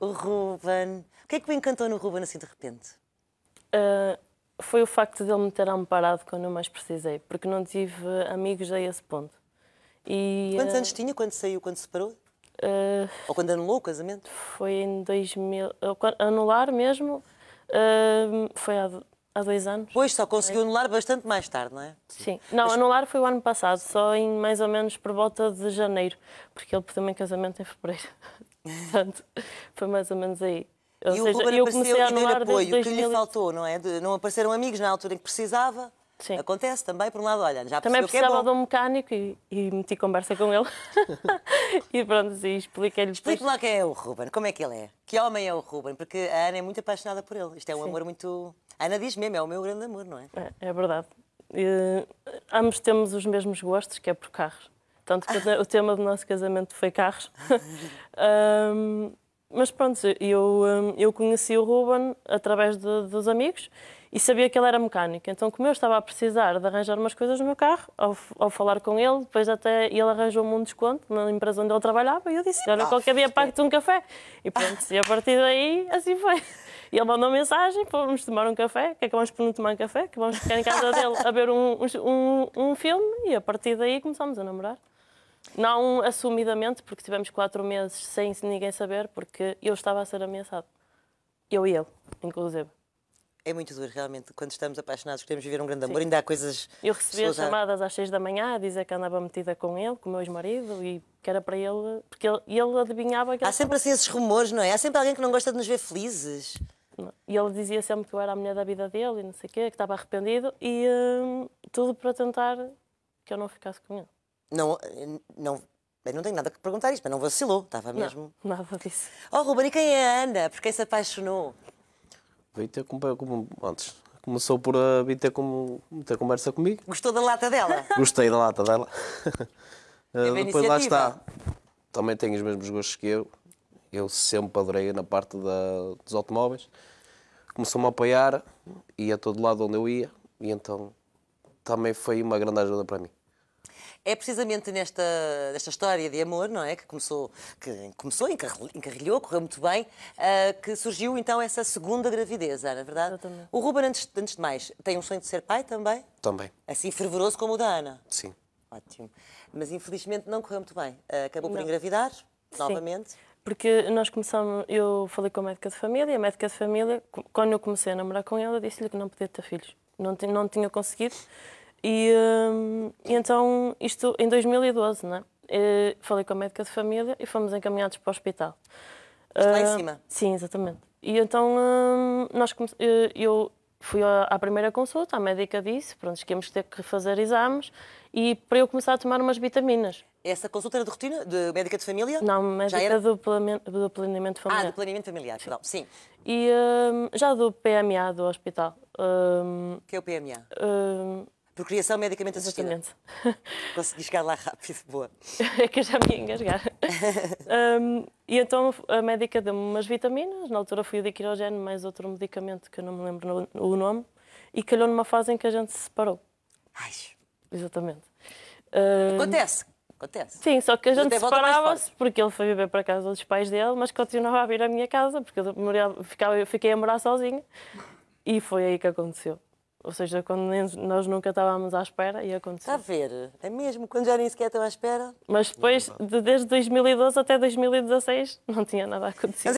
O Ruben. O que é que me encantou no Ruben assim de repente? Uh, foi o facto de ele me ter amparado quando eu mais precisei, porque não tive amigos a esse ponto. E, Quantos uh... anos tinha quando saiu, quando se separou? Uh... Ah, ou quando anulou o casamento? Foi em 2000. Anular mesmo foi há há dois anos. Pois, só conseguiu anular bastante mais tarde, não é? Sim. Não, Mas... anular foi o ano passado, só em mais ou menos por volta de janeiro, porque ele pediu-me em casamento em fevereiro. Portanto, foi mais ou menos aí. Ou e seja, o Ruben apareceu e deu apoio, o que lhe faltou, não é? De, não apareceram amigos na altura em que precisava. Sim. Acontece também, por um lado, olha, já Também é precisava é de um mecânico e, e meti conversa com ele. e pronto, e expliquei-lhe. Explique-me lá quem é o Ruben, como é que ele é? Que homem é o Ruben? Porque a Ana é muito apaixonada por ele. Isto é um Sim. amor muito. A Ana diz mesmo, é o meu grande amor, não é? É, é verdade. E, eh, ambos temos os mesmos gostos, que é por carros. Tanto que o tema do nosso casamento foi carros. um, mas pronto, eu, eu conheci o Ruben através de, dos amigos e sabia que ele era mecânico. Então, como eu estava a precisar de arranjar umas coisas no meu carro, ao, ao falar com ele, depois até ele arranjou-me um desconto na empresa onde ele trabalhava e eu disse: Olha, ah, qualquer dia pago-te um café. E pronto, e a partir daí, assim foi. E ele mandou mensagem para tomar um café, que acabamos é por não tomar um café, que vamos ficar em casa dele a ver um, um, um filme e a partir daí começámos a namorar. Não assumidamente, porque tivemos quatro meses sem ninguém saber, porque eu estava a ser ameaçado. Eu e ele, inclusive. É muito duro, realmente. Quando estamos apaixonados, queremos viver um grande amor, Sim. ainda há coisas. Eu recebia chamadas às seis da manhã a dizer que andava metida com ele, com o meu ex-marido, e que era para ele. Porque ele, ele adivinhava que. Há sempre estava... assim esses rumores, não é? Há sempre alguém que não gosta de nos ver felizes. E ele dizia sempre que eu era a mulher da vida dele e não sei o quê, que estava arrependido, e hum, tudo para tentar que eu não ficasse com ele. Não, não, não tenho nada que perguntar isto, mas não vacilou, estava mesmo. Não, nada disso. Oh, Ruben, e quem é a Ana? Por quem se apaixonou? Veio ter como antes. Começou por vir ter, ter conversa comigo. Gostou da lata dela? Gostei da lata dela. uh, depois lá está. Também tem os mesmos gostos que eu. Eu sempre adorei na parte da, dos automóveis. Começou-me a apoiar, ia a todo lado onde eu ia, e então também foi uma grande ajuda para mim. É precisamente nesta, nesta história de amor, não é? Que começou, que começou encarrilhou, correu muito bem, uh, que surgiu então essa segunda gravidez, Ana, verdade? Exatamente. O Ruben, antes, antes de mais, tem um sonho de ser pai também? Também. Assim fervoroso como o da Ana? Sim. Ótimo. Mas infelizmente não correu muito bem. Uh, acabou não. por engravidar, Sim. novamente. Porque nós começamos, eu falei com a médica de família, a médica de família, quando eu comecei a namorar com ela, disse-lhe que não podia ter filhos. Não, não tinha conseguido. E. Um então, isto em 2012, né? Eh, falei com a médica de família e fomos encaminhados para o hospital. lá em eh, cima? sim, exatamente. E então, uh, nós come... Eh, eu, fui à primeira consulta, a médica disse pronto, que íamos ter que fazer exames e para eu começar a tomar umas vitaminas. Essa consulta era de rotina? De médica de família? Não, médica já era? Do, planeamento, do planeamento familiar. Ah, do planeamento familiar, sim. perdão, sim. E hum, já do PMA do hospital. Um, que é o PMA? Hum, Procriação medicamente assistida. Exatamente. Consegui chegar lá rápido, boa. é que eu já me ia engasgar. um, e então a médica deu-me umas vitaminas, na altura fui o diquirogeno, mais outro medicamento que eu não me lembro o nome, e calhou numa fase em que a gente se separou. Ai. Exatamente. Um, Acontece. Acontece. Sim, só que a gente separava-se porque ele foi viver para casa dos pais dele, mas continuava a vir à minha casa porque eu ficava, fiquei a morar sozinha e foi aí que aconteceu. Ou seja, quando nós nunca estávamos à espera e aconteceu. Está a ver? É mesmo? Quando já nem sequer estão à espera? Mas depois, de, desde 2012 até 2016, não tinha nada acontecido.